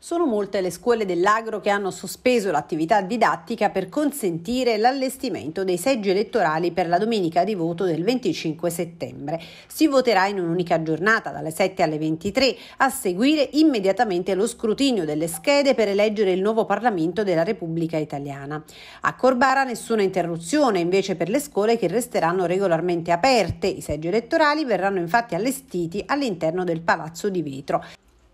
Sono molte le scuole dell'agro che hanno sospeso l'attività didattica per consentire l'allestimento dei seggi elettorali per la domenica di voto del 25 settembre. Si voterà in un'unica giornata dalle 7 alle 23, a seguire immediatamente lo scrutinio delle schede per eleggere il nuovo Parlamento della Repubblica Italiana. A Corbara nessuna interruzione invece per le scuole che resteranno regolarmente aperte. I seggi elettorali verranno infatti allestiti all'interno del Palazzo di Vetro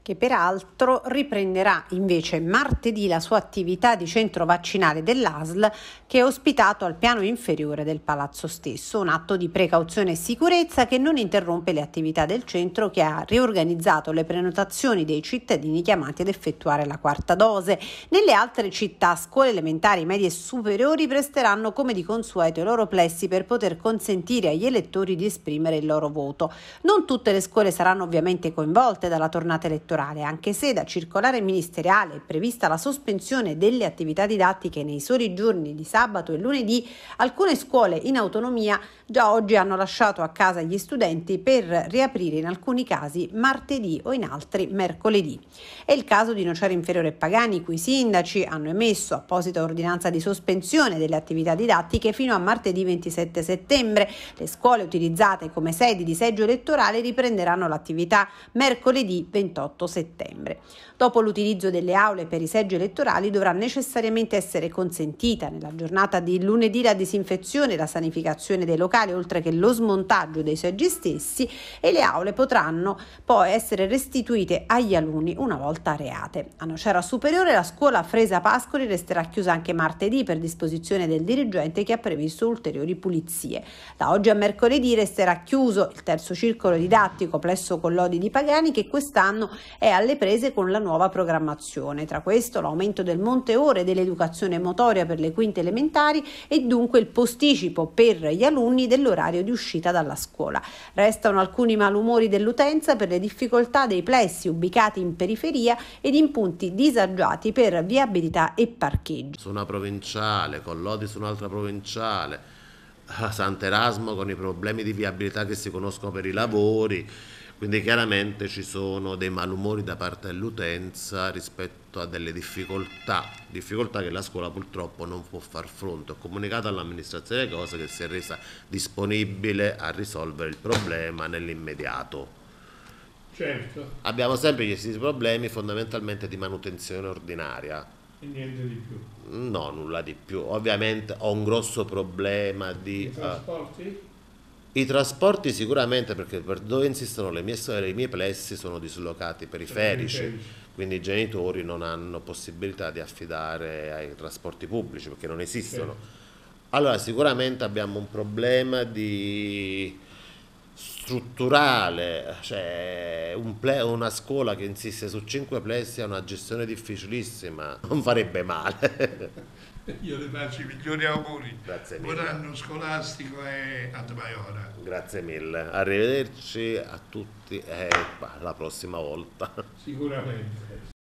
che peraltro riprenderà invece martedì la sua attività di centro vaccinale dell'ASL che è ospitato al piano inferiore del palazzo stesso, un atto di precauzione e sicurezza che non interrompe le attività del centro che ha riorganizzato le prenotazioni dei cittadini chiamati ad effettuare la quarta dose. Nelle altre città scuole elementari, medie e superiori presteranno come di consueto i loro plessi per poter consentire agli elettori di esprimere il loro voto. Non tutte le scuole saranno ovviamente coinvolte dalla tornata elettorale elettorale, anche se da circolare ministeriale è prevista la sospensione delle attività didattiche nei soli giorni di sabato e lunedì, alcune scuole in autonomia già oggi hanno lasciato a casa gli studenti per riaprire in alcuni casi martedì o in altri mercoledì. È il caso di Nocera Inferiore e Pagani, i sindaci hanno emesso apposita ordinanza di sospensione delle attività didattiche fino a martedì 27 settembre. Le scuole utilizzate come sedi di seggio elettorale riprenderanno l'attività mercoledì 28 28 settembre. Dopo l'utilizzo delle aule per i seggi elettorali dovrà necessariamente essere consentita nella giornata di lunedì la disinfezione e la sanificazione dei locali, oltre che lo smontaggio dei seggi stessi e le aule potranno poi essere restituite agli alunni una volta reate. A Nocera Superiore la scuola Fresa Pascoli resterà chiusa anche martedì per disposizione del dirigente che ha previsto ulteriori pulizie. Da oggi a mercoledì resterà chiuso il terzo circolo didattico presso Collodi di Pagani che quest'anno è alle prese con la nuova programmazione. Tra questo l'aumento del monte ore dell'educazione motoria per le quinte elementari e dunque il posticipo per gli alunni dell'orario di uscita dalla scuola. Restano alcuni malumori dell'utenza per le difficoltà dei plessi ubicati in periferia ed in punti disagiati per viabilità e parcheggio. Su una provinciale, con Lodi su un'altra provinciale, a Sant'Erasmo con i problemi di viabilità che si conoscono per i lavori quindi chiaramente ci sono dei malumori da parte dell'utenza rispetto a delle difficoltà, difficoltà che la scuola purtroppo non può far fronte. Ho comunicato all'amministrazione cosa che si è resa disponibile a risolvere il problema nell'immediato. Certo. Abbiamo sempre gli stessi problemi fondamentalmente di manutenzione ordinaria. E niente di più? No, nulla di più. Ovviamente ho un grosso problema di... di trasporti? Uh, i trasporti sicuramente, perché per dove insistono le mie, le mie plessi sono dislocati periferici, quindi i genitori non hanno possibilità di affidare ai trasporti pubblici perché non esistono. Allora sicuramente abbiamo un problema di strutturale, cioè un ple- una scuola che insiste su cinque plessi ha una gestione difficilissima, non farebbe male. Io le faccio i migliori auguri. Grazie mille. Buon anno scolastico e ad Maiora. Grazie mille, arrivederci a tutti e alla prossima volta. Sicuramente.